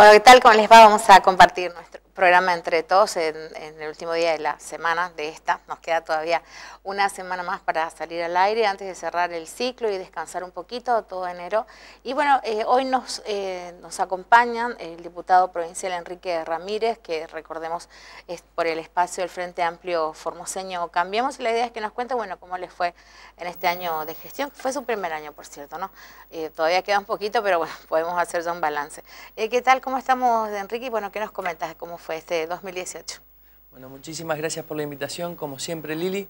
Bueno, ¿qué tal? ¿Cómo les va? Vamos a compartir nuestro programa entre todos en, el último día de la semana de esta. Nos queda todavía una semana más para salir al aire antes de cerrar el ciclo y descansar un poquito todo enero. Y bueno, eh, hoy nos, eh, nos acompañan el diputado provincial Enrique Ramírez, que recordemos es por el espacio del Frente Amplio Formoseño Cambiemos. Y la idea es que nos cuente, bueno, cómo les fue en este año de gestión, fue su primer año, por cierto, ¿no? Eh, todavía queda un poquito, pero bueno, podemos hacer ya un balance. ¿Qué tal? ¿Cómo estamos, Enrique? Bueno, ¿qué nos comentas? ¿Cómo fue? este 2018. Bueno, muchísimas gracias por la invitación, como siempre, Lili.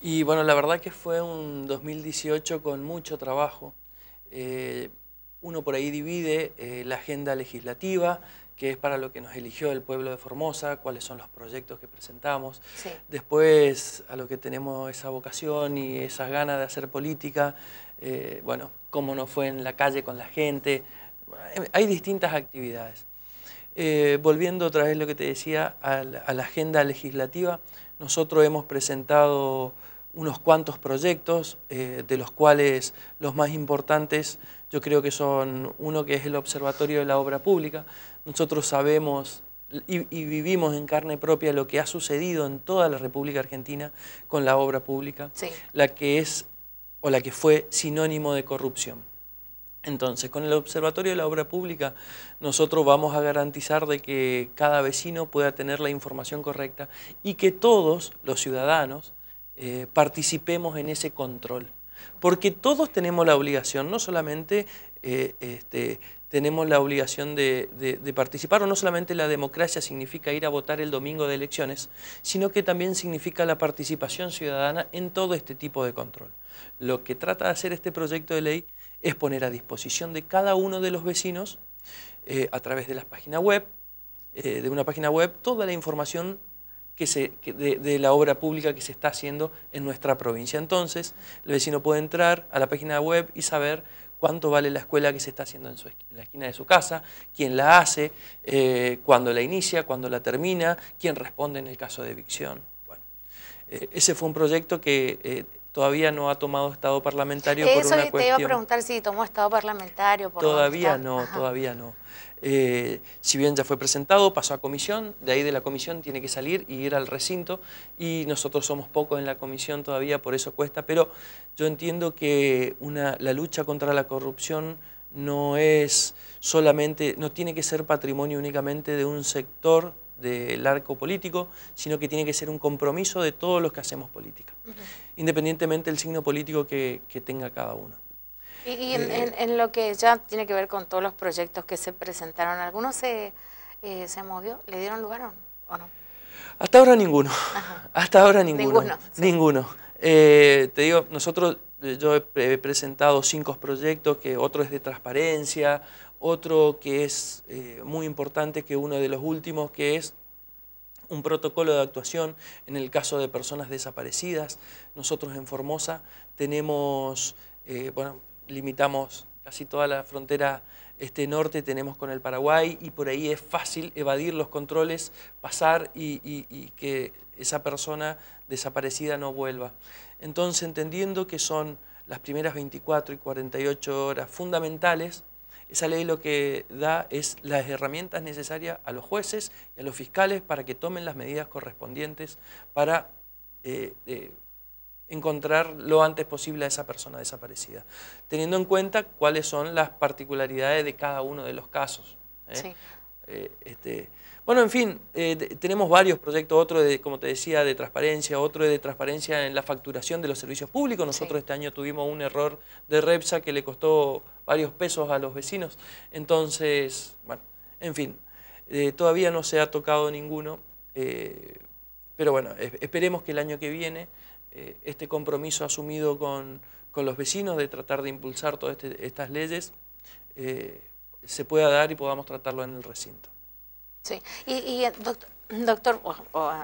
Y bueno, la verdad que fue un 2018 con mucho trabajo. Eh, uno por ahí divide eh, la agenda legislativa, que es para lo que nos eligió el pueblo de Formosa, cuáles son los proyectos que presentamos. Después, a lo que tenemos esa vocación y esas ganas de hacer política, eh, bueno, cómo nos fue en la calle con la gente. Hay distintas actividades. Eh, volviendo otra vez lo que te decía a la, agenda legislativa, nosotros hemos presentado unos cuantos proyectos, eh, de los cuales los más importantes yo creo que son uno que es el Observatorio de la Obra Pública. Nosotros sabemos y, vivimos en carne propia lo que ha sucedido en toda la República Argentina con la obra pública, la que es o la que fue sinónimo de corrupción. Entonces, con el Observatorio de la Obra Pública, nosotros vamos a garantizar de que cada vecino pueda tener la información correcta y que todos los ciudadanos eh, participemos en ese control. Porque todos tenemos la obligación, no solamente eh, este, tenemos la obligación de, de, participar, o no solamente la democracia significa ir a votar el domingo de elecciones, sino que también significa la participación ciudadana en todo este tipo de control. Lo que trata de hacer este proyecto de ley es poner a disposición de cada uno de los vecinos, eh, a través de las página web, eh, de una página web, toda la información que se, de, la obra pública que se está haciendo en nuestra provincia. Entonces, el vecino puede entrar a la página web y saber cuánto vale la escuela que se está haciendo en, la esquina de su casa, quién la hace, eh, cuándo la inicia, cuándo la termina, quién responde en el caso de evicción. ese fue un proyecto que todavía no ha tomado estado parlamentario por una te iba a preguntar si tomó estado parlamentario. todavía no, todavía eh, no. si bien ya fue presentado, pasó a comisión, de ahí de la comisión tiene que salir y ir al recinto y nosotros somos pocos en la comisión todavía, por eso cuesta, pero yo entiendo que la lucha contra la corrupción no es solamente, no tiene que ser patrimonio únicamente de un sector del arco político, sino que tiene que ser un compromiso de todos los que hacemos política, independientemente del signo político que, tenga cada uno. Y, eh, en, lo que ya tiene que ver con todos los proyectos que se presentaron, ¿alguno se, eh, se movió? ¿Le dieron lugar o no? Hasta ahora ninguno. Hasta ahora ninguno. Ninguno. Eh, te digo, nosotros, yo he presentado cinco proyectos, que otro es de transparencia, otro que es eh, muy importante, que uno de los últimos, que es un protocolo de actuación en el caso de personas desaparecidas. Nosotros en Formosa tenemos, eh, bueno, limitamos casi toda la frontera este norte tenemos con el Paraguay y por ahí es fácil evadir los controles, pasar y, que esa persona desaparecida no vuelva. Entonces, entendiendo que son las primeras 24 y 48 horas fundamentales, esa ley lo que da es las herramientas necesarias a los jueces y a los fiscales para que tomen las medidas correspondientes para eh, eh, encontrar lo antes posible a esa persona desaparecida, teniendo en cuenta cuáles son las particularidades de cada uno de los casos. ¿eh? Este, bueno, en fin, tenemos varios proyectos, otro de, como te decía, de transparencia, otro de transparencia en la facturación de los servicios públicos. Nosotros este año tuvimos un error de Repsa que le costó varios pesos a los vecinos. Entonces, bueno, en fin, eh, todavía no se ha tocado ninguno, eh, pero bueno, esperemos que el año que viene eh, este compromiso asumido con, con, los vecinos de tratar de impulsar todas este, estas leyes se pueda dar y podamos tratarlo en el recinto. Sí, y, eh, doctor, Doctor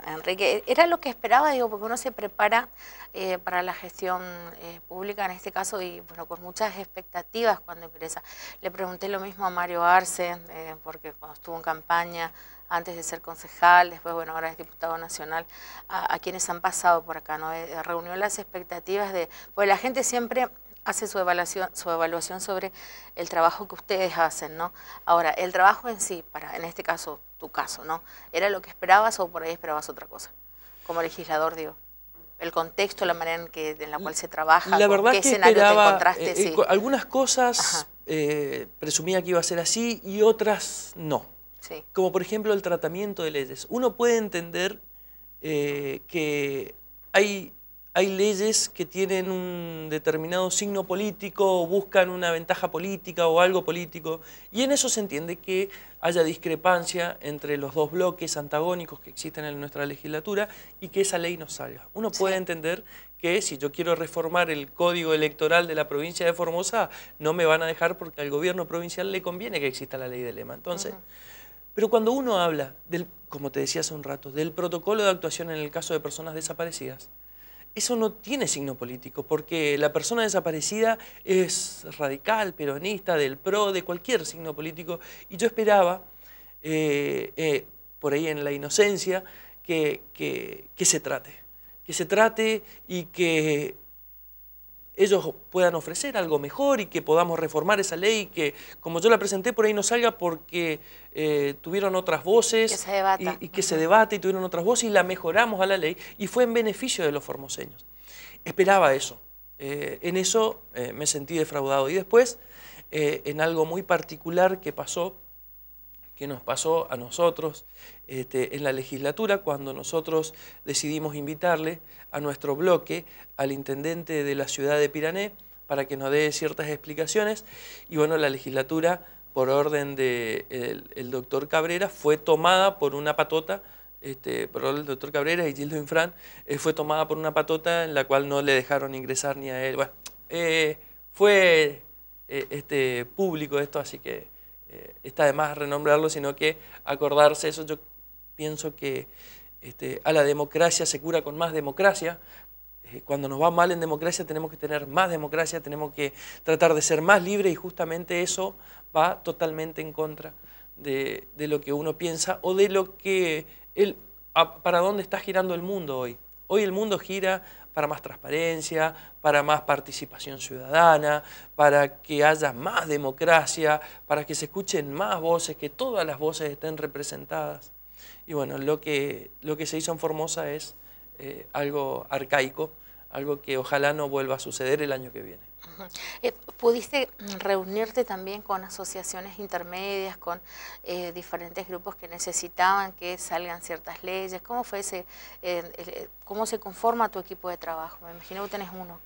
Enrique, ¿era lo que esperaba? Digo, porque uno se prepara eh, para la gestión eh, pública en este caso y bueno, con muchas expectativas cuando ingresa. Le pregunté lo mismo a Mario Arce, porque cuando estuvo en campaña, antes de ser concejal, después, bueno, ahora es diputado nacional, a, a quienes han pasado por acá, ¿no? reunió las expectativas de, pues la gente siempre hace su evaluación, su evaluación sobre el trabajo que ustedes hacen, ¿no? Ahora, el trabajo en sí, para, en este caso, tu caso, ¿no? ¿Era lo que esperabas o por ahí esperabas otra cosa? Como legislador, digo. El contexto, la manera en, que, en la cual se trabaja, la verdad qué que escenario te encontraste. Eh, eh, algunas cosas eh, presumía que iba a ser así y otras no. Como por ejemplo el tratamiento de leyes. Uno puede entender que hay hay leyes que tienen un determinado signo político o buscan una ventaja política o algo político, y en eso se entiende que haya discrepancia entre los dos bloques antagónicos que existen en nuestra legislatura y que esa ley no salga. Uno puede entender que si yo quiero reformar el código electoral de la provincia de Formosa, no me van a dejar porque al gobierno provincial le conviene que exista la ley de lema. Entonces, pero cuando uno habla, del, como te decía hace un rato, del protocolo de actuación en el caso de personas desaparecidas, eso no tiene signo político, porque la persona desaparecida es radical, peronista, del PRO, de cualquier signo político, y yo esperaba, eh, eh, por ahí en la inocencia, que, que se trate, que se trate y que ellos puedan ofrecer algo mejor y que podamos reformar esa ley y que, como yo la presenté, por ahí no salga porque eh, tuvieron otras voces. Y, que se debate y tuvieron otras voces y la mejoramos a la ley y fue en beneficio de los formoseños. Esperaba eso. Eh, en eso eh, me sentí defraudado. Y después, en algo muy particular que pasó, que nos pasó a nosotros este, en la legislatura cuando nosotros decidimos invitarle a nuestro bloque al intendente de la ciudad de Pirané para que nos dé ciertas explicaciones y bueno, la legislatura por orden del de el, doctor Cabrera fue tomada por una patota este, por del doctor Cabrera y Gildo Infran, eh, fue tomada por una patota en la cual no le dejaron ingresar ni a él. Bueno, eh, fue eh, este, público esto, así que eh, está de más renombrarlo, sino que acordarse eso. Yo pienso que este, a la democracia se cura con más democracia. Eh, cuando nos va mal en democracia tenemos que tener más democracia, tenemos que tratar de ser más libres y justamente eso va totalmente en contra de, lo que uno piensa o de lo que el, para dónde está girando el mundo hoy. Hoy el mundo gira para más transparencia, para más participación ciudadana, para que haya más democracia, para que se escuchen más voces, que todas las voces estén representadas. Y bueno, lo que, lo que se hizo en Formosa es eh, algo arcaico, algo que ojalá no vuelva a suceder el año que viene. Eh, ¿Pudiste mm, reunirte también con asociaciones intermedias, con eh, diferentes grupos que necesitaban que salgan ciertas leyes? ¿Cómo fue ese, eh, cómo se conforma tu equipo de trabajo? Me imagino que tenés uno.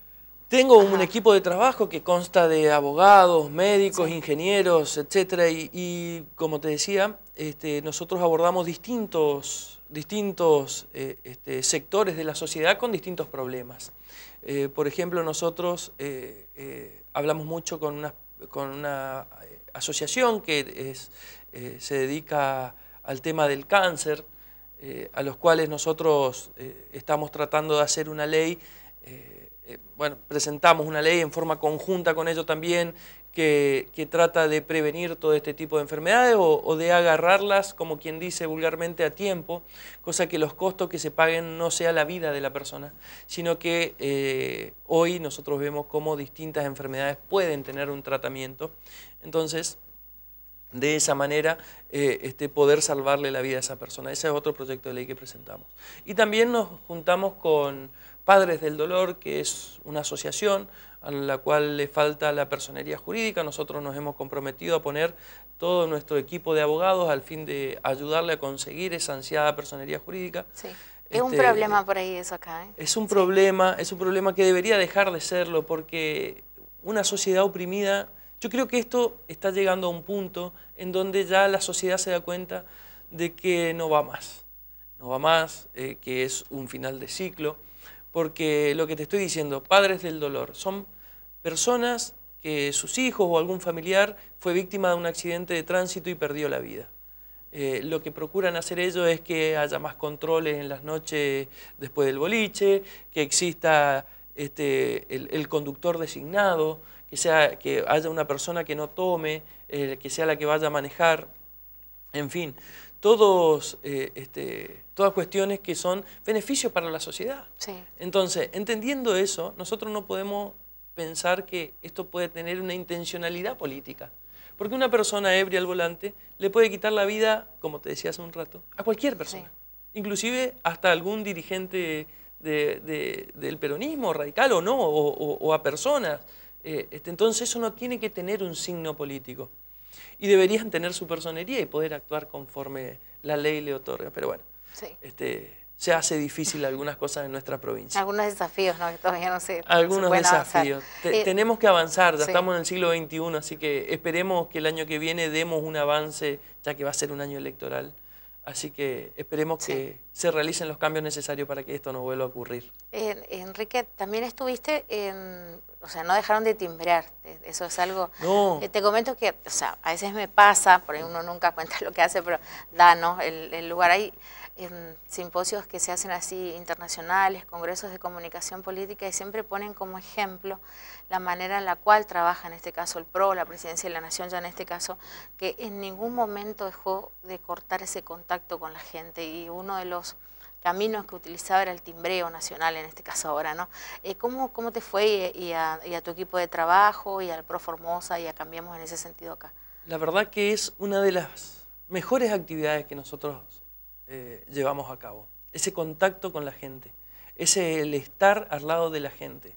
Tengo un equipo de trabajo que consta de abogados, médicos, ingenieros, etcétera, y, como te decía, este, nosotros abordamos distintos, distintos este, sectores de la sociedad con distintos problemas. Eh, por ejemplo, nosotros eh, eh, hablamos mucho con una, asociación que se dedica al tema del cáncer, a los cuales nosotros estamos tratando de hacer una ley bueno, presentamos una ley en forma conjunta con ellos también, que, trata de prevenir todo este tipo de enfermedades o, de agarrarlas, como quien dice vulgarmente, a tiempo, cosa que los costos que se paguen no sea la vida de la persona, sino que eh, hoy nosotros vemos cómo distintas enfermedades pueden tener un tratamiento. Entonces, de esa manera eh, este, poder salvarle la vida a esa persona. Ese es otro proyecto de ley que presentamos. Y también nos juntamos con Padres del Dolor, que es una asociación a la cual le falta la personería jurídica. Nosotros nos hemos comprometido a poner todo nuestro equipo de abogados al fin de ayudarle a conseguir esa ansiada personería jurídica. es un este, problema por ahí eso acá. ¿eh? Es un problema, es un problema que debería dejar de serlo porque una sociedad oprimida, yo creo que esto está llegando a un punto en donde ya la sociedad se da cuenta de que no va más, no va más, eh, que es un final de ciclo porque lo que te estoy diciendo, padres del dolor, son personas que sus hijos o algún familiar fue víctima de un accidente de tránsito y perdió la vida. Eh, lo que procuran hacer ellos es que haya más controles en las noches después del boliche, que exista este, el, conductor designado, que, sea, que haya una persona que no tome, eh, que sea la que vaya a manejar, en fin, todos, eh, este, todas cuestiones que son beneficios para la sociedad. Entonces, entendiendo eso, nosotros no podemos pensar que esto puede tener una intencionalidad política. Porque una persona ebria al volante le puede quitar la vida, como te decía hace un rato, a cualquier persona. Inclusive hasta algún dirigente del peronismo radical o no, o, a personas. Eh, este, entonces eso no tiene que tener un signo político y deberían tener su personería y poder actuar conforme la ley le otorga. Pero bueno, este, se hace difícil algunas cosas en nuestra provincia. Algunos desafíos, ¿no? no sé. Algunos desafíos. Eh, tenemos que avanzar, ya estamos en el siglo XXI, así que esperemos que el año que viene demos un avance, ya que va a ser un año electoral Así que esperemos que se realicen los cambios necesarios para que esto no vuelva a ocurrir. Enrique, también estuviste en... O sea, no dejaron de timbrar, eso es algo... No. Eh, te comento que, o sea, a veces me pasa, por uno nunca cuenta lo que hace, pero da, ¿no? el lugar ahí simposios que se hacen así internacionales, congresos de comunicación política y siempre ponen como ejemplo la manera en la cual trabaja en este caso el PRO, la Presidencia de la Nación ya en este caso, que en ningún momento dejó de cortar ese contacto con la gente y uno de los caminos que utilizaba era el timbreo nacional, en este caso ahora, ¿no? Eh, ¿cómo, cómo te fue eh, y a, y a tu equipo de trabajo y al Pro Formosa y a Cambiamos en ese sentido acá? La verdad que es una de las mejores actividades que nosotros eh, llevamos a cabo. Ese contacto con la gente, ese el estar al lado de la gente,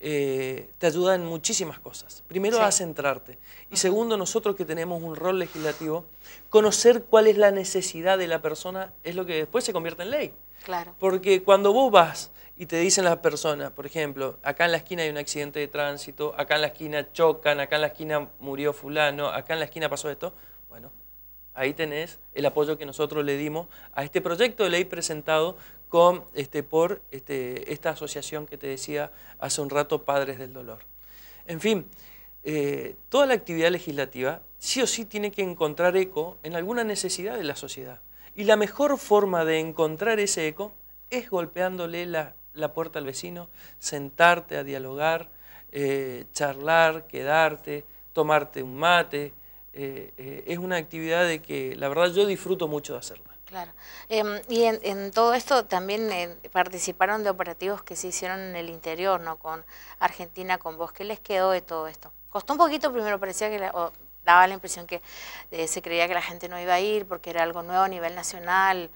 eh, te ayuda en muchísimas cosas. Primero, a centrarte. Y segundo, nosotros que tenemos un rol legislativo, conocer cuál es la necesidad de la persona es lo que después se convierte en ley. Claro. Porque cuando vos vas y te dicen las personas, por ejemplo, acá en la esquina hay un accidente de tránsito, acá en la esquina chocan, acá en la esquina murió fulano, acá en la esquina pasó esto, bueno, Ahí tenés el apoyo que nosotros le dimos a este proyecto de ley presentado con, este, por este, esta asociación que te decía hace un rato, Padres del Dolor. En fin, eh, toda la actividad legislativa sí o sí tiene que encontrar eco en alguna necesidad de la sociedad. Y la mejor forma de encontrar ese eco es golpeándole la, puerta al vecino, sentarte a dialogar, eh, charlar, quedarte, tomarte un mate, eh, eh, es una actividad de que la verdad yo disfruto mucho de hacerla. Claro. Em, y en, todo esto también eh, participaron de operativos que se hicieron en el interior, ¿no? Con Argentina, con vos. ¿Qué les quedó de todo esto? Costó un poquito, primero parecía que... o daba la impresión que se creía que la gente no iba a ir porque era algo nuevo a nivel nacional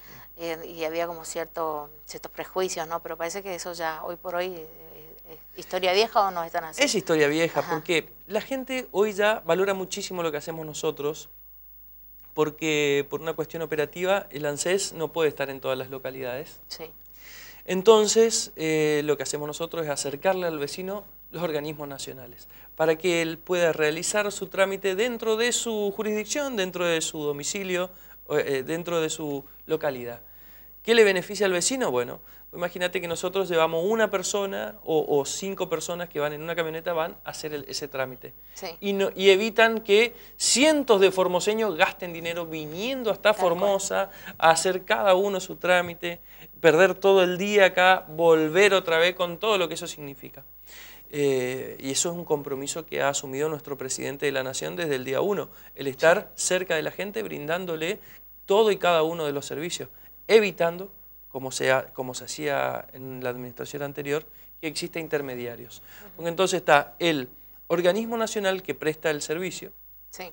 y había como cierto, ciertos prejuicios, ¿no? Pero parece que eso ya hoy por hoy historia vieja o es están así? Es historia vieja, porque la gente hoy ya valora muchísimo lo que hacemos nosotros, porque por una cuestión operativa el ANSES no puede estar en todas las localidades. Sí. Entonces, eh, lo que hacemos nosotros es acercarle al vecino los organismos nacionales, para que él pueda realizar su trámite dentro de su jurisdicción, dentro de su domicilio, eh, dentro de su localidad. ¿Qué le beneficia al vecino? Bueno, Imagínate que nosotros llevamos una persona o, cinco personas que van en una camioneta van a hacer ese trámite. Y, evitan que cientos de formoseños gasten dinero viniendo hasta Formosa a hacer cada uno su trámite, perder todo el día acá, volver otra vez con todo lo que eso significa. Eh, y eso es un compromiso que ha asumido nuestro presidente de la Nación desde el día uno, el estar cerca de la gente brindándole todo y cada uno de los servicios, evitando como se, como se hacía en la administración anterior, que exista intermediarios. Porque entonces está el organismo nacional que presta el servicio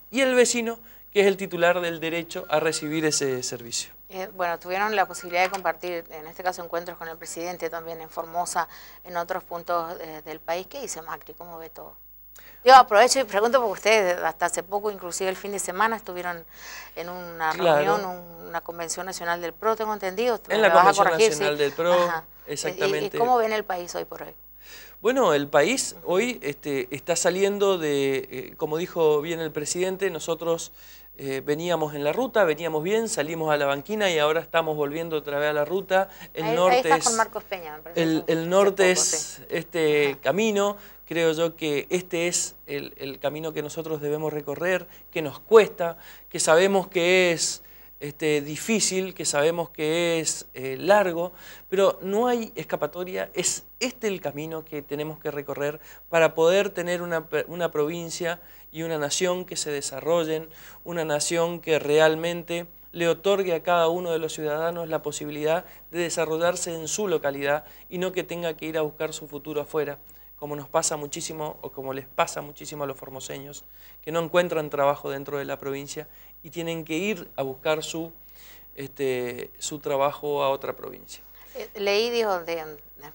y el vecino que es el titular del derecho a recibir ese servicio. Eh, bueno, tuvieron la posibilidad de compartir, en este caso, encuentros con el presidente también en Formosa, en otros puntos eh, del país. ¿Qué dice Macri? ¿Cómo ve todo? Yo aprovecho y pregunto porque ustedes hasta hace poco, inclusive el fin de semana, estuvieron en una reunión, una convención nacional del PRO, tengo entendido. En la convención nacional del PRO, exactamente. ¿Y, cómo ven el país hoy por hoy? Bueno, el país hoy este, está saliendo de, eh, como dijo bien el presidente, nosotros eh, veníamos en la ruta, veníamos bien, salimos a la banquina y ahora estamos volviendo otra vez a la ruta. El norte es, Marcos el, norte es este camino creo yo que este es el, camino que nosotros debemos recorrer, que nos cuesta, que sabemos que es este, difícil, que sabemos que es eh, largo, pero no hay escapatoria, es este el camino que tenemos que recorrer para poder tener una provincia y una nación que se desarrollen, una nación que realmente le otorgue a cada uno de los ciudadanos la posibilidad de desarrollarse en su localidad y no que tenga que ir a buscar su futuro afuera como nos pasa muchísimo o como les pasa muchísimo a los formoseños, que no encuentran trabajo dentro de la provincia y tienen que ir a buscar su, este, su trabajo a otra provincia. Eh, leí, digo, de,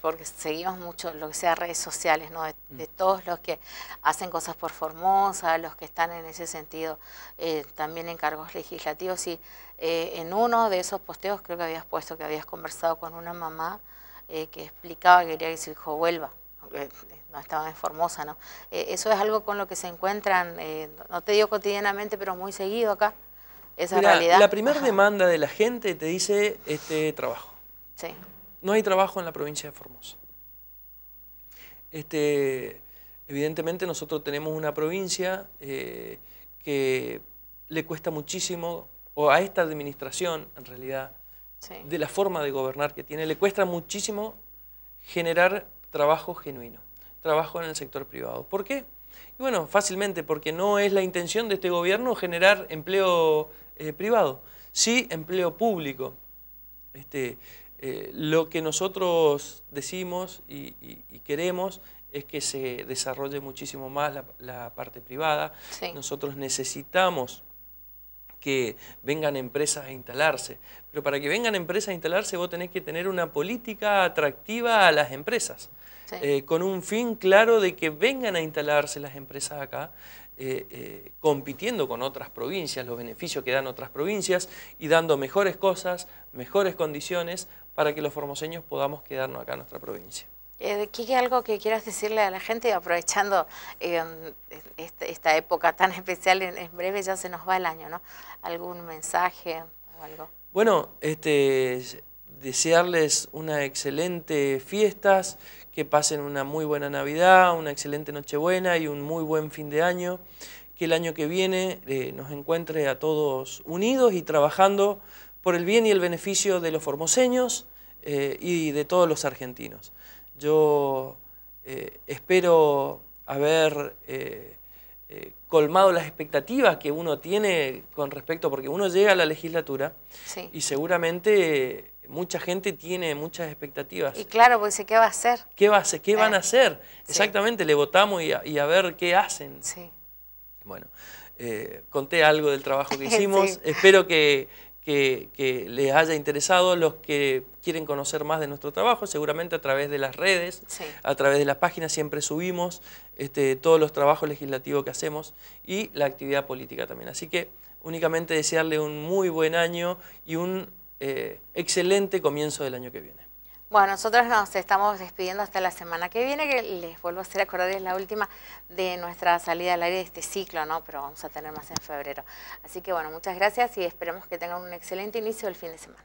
porque seguimos mucho lo que sea redes sociales, ¿no? Mm. de, todos los que hacen cosas por Formosa, los que están en ese sentido eh, también en cargos legislativos. Y eh, en uno de esos posteos creo que habías puesto que habías conversado con una mamá que explicaba que quería que su hijo vuelva eh, no estaban en Formosa, ¿no? Eh, eso es algo con lo que se encuentran, eh, no te digo cotidianamente, pero muy seguido acá, esa realidad. La primera demanda de la gente te dice este trabajo. Sí. No hay trabajo en la provincia de Formosa. Este, evidentemente nosotros tenemos una provincia que le cuesta muchísimo, o a esta administración en realidad, de la forma de gobernar que tiene. Le cuesta muchísimo generar trabajo genuino, trabajo en el sector privado. ¿Por qué? Y bueno, fácilmente, porque no es la intención de este gobierno generar empleo eh, privado, sí empleo público. Este, eh, lo que nosotros decimos y, queremos es que se desarrolle muchísimo más la, parte privada. Nosotros necesitamos que vengan empresas a instalarse. Pero para que vengan empresas a instalarse vos tenés que tener una política atractiva a las empresas. Eh, con un fin claro de que vengan a instalarse las empresas acá, eh, eh, compitiendo con otras provincias, los beneficios que dan otras provincias y dando mejores cosas, mejores condiciones para que los formoseños podamos quedarnos acá en nuestra provincia. ¿Qué es algo que quieras decirle a la gente, aprovechando um, este, esta, época tan especial, en, breve ya se nos va el año, ¿no? ¿Algún mensaje o algo? Bueno, este, desearles una excelente fiestas, que pasen una muy buena Navidad, una excelente Nochebuena y un muy buen fin de año. Que el año que viene eh, nos encuentre a todos unidos y trabajando por el bien y el beneficio de los formoseños eh, y de todos los argentinos. Yo eh, espero haber colmado las expectativas que uno tiene con respecto, porque uno llega a la legislatura y seguramente mucha gente tiene muchas expectativas. Y claro, porque dice, ¿qué va a hacer? ¿Qué, va a ¿Qué van a eh, hacer? Exactamente, le votamos y a, ver qué hacen. Sí. Bueno, eh, conté algo del trabajo que hicimos. Espero que, les haya interesado. Los que quieren conocer más de nuestro trabajo, seguramente a través de las redes, a través de las páginas, siempre subimos este, todos los trabajos legislativos que hacemos y la actividad política también. Así que únicamente desearle un muy buen año y un eh, excelente comienzo del año que viene. Bueno, nosotros nos estamos despidiendo hasta la semana que viene, que les vuelvo a hacer acordar, es la última de nuestra salida al aire de este ciclo, ¿no? Pero vamos a tener más en febrero. Así que bueno, muchas gracias y esperemos que tengan un excelente inicio del fin de semana.